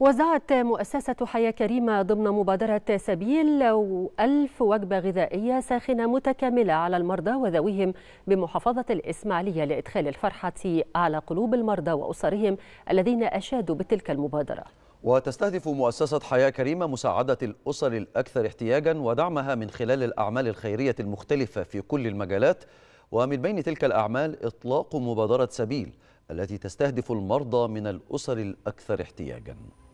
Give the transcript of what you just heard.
وزعت مؤسسة حياة كريمة ضمن مبادرة سبيل ألف وجبة غذائية ساخنة متكاملة على المرضى وذويهم بمحافظة الإسماعيلية لإدخال الفرحة على قلوب المرضى وأسرهم الذين أشادوا بتلك المبادرة وتستهدف مؤسسة حياة كريمة مساعدة الأسر الأكثر احتياجا ودعمها من خلال الأعمال الخيرية المختلفة في كل المجالات ومن بين تلك الأعمال إطلاق مبادرة سبيل التي تستهدف المرضى من الأسر الأكثر احتياجاً